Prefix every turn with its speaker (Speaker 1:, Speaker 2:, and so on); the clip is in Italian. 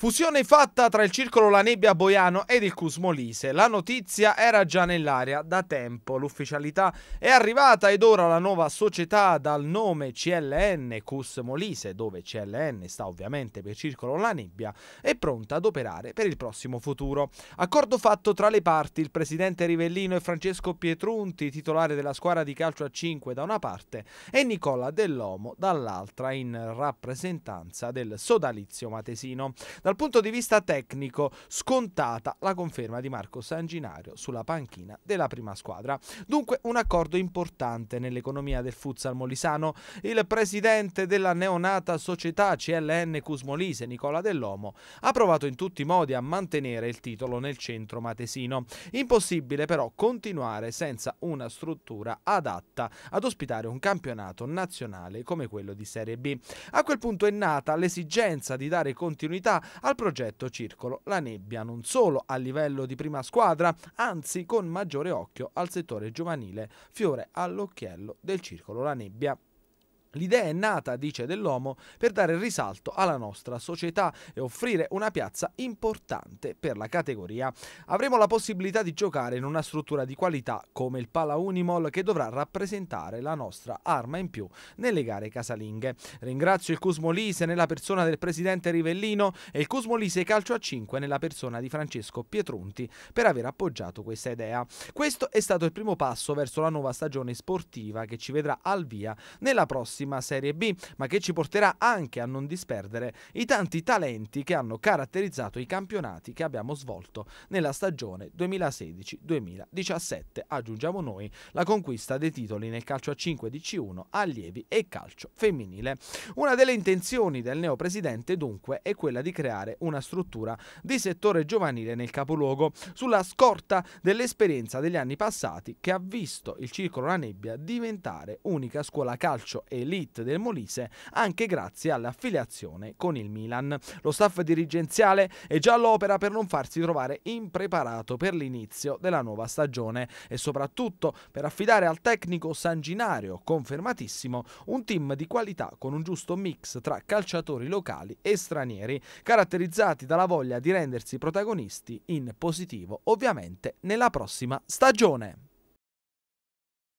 Speaker 1: Fusione fatta tra il circolo La Nebbia Boiano ed il Cusmolise. La notizia era già nell'aria da tempo. L'ufficialità è arrivata ed ora la nuova società dal nome CLN Cusmolise, dove CLN sta ovviamente per circolo La Nebbia, è pronta ad operare per il prossimo futuro. Accordo fatto tra le parti, il presidente Rivellino e Francesco Pietrunti, titolare della squadra di calcio a 5 da una parte, e Nicola Dell'Omo dall'altra in rappresentanza del sodalizio matesino. Dal punto di vista tecnico, scontata la conferma di Marco Sanginario sulla panchina della prima squadra. Dunque un accordo importante nell'economia del futsal molisano. Il presidente della neonata società CLN Cusmolise, Nicola Dell'Omo, ha provato in tutti i modi a mantenere il titolo nel centro matesino. Impossibile però continuare senza una struttura adatta ad ospitare un campionato nazionale come quello di Serie B. A quel punto è nata l'esigenza di dare continuità al progetto Circolo la nebbia non solo a livello di prima squadra, anzi con maggiore occhio al settore giovanile, fiore all'occhiello del Circolo la nebbia. L'idea è nata, dice Dell'Omo, per dare risalto alla nostra società e offrire una piazza importante per la categoria. Avremo la possibilità di giocare in una struttura di qualità come il Pala Unimol che dovrà rappresentare la nostra arma in più nelle gare casalinghe. Ringrazio il Cusmo Lise nella persona del presidente Rivellino e il Cusmo Lise Calcio a 5 nella persona di Francesco Pietrunti per aver appoggiato questa idea. Questo è stato il primo passo verso la nuova stagione sportiva che ci vedrà al via nella prossima prossima Serie B, ma che ci porterà anche a non disperdere i tanti talenti che hanno caratterizzato i campionati che abbiamo svolto nella stagione 2016-2017. Aggiungiamo noi la conquista dei titoli nel calcio a 5 di C1, allievi e calcio femminile. Una delle intenzioni del neopresidente dunque è quella di creare una struttura di settore giovanile nel capoluogo, sulla scorta dell'esperienza degli anni passati che ha visto il Circolo La Nebbia diventare unica scuola calcio e dell'Elite del Molise anche grazie all'affiliazione con il Milan. Lo staff dirigenziale è già all'opera per non farsi trovare impreparato per l'inizio della nuova stagione e soprattutto per affidare al tecnico sanguinario confermatissimo un team di qualità con un giusto mix tra calciatori locali e stranieri, caratterizzati dalla voglia di rendersi protagonisti in positivo ovviamente nella prossima stagione.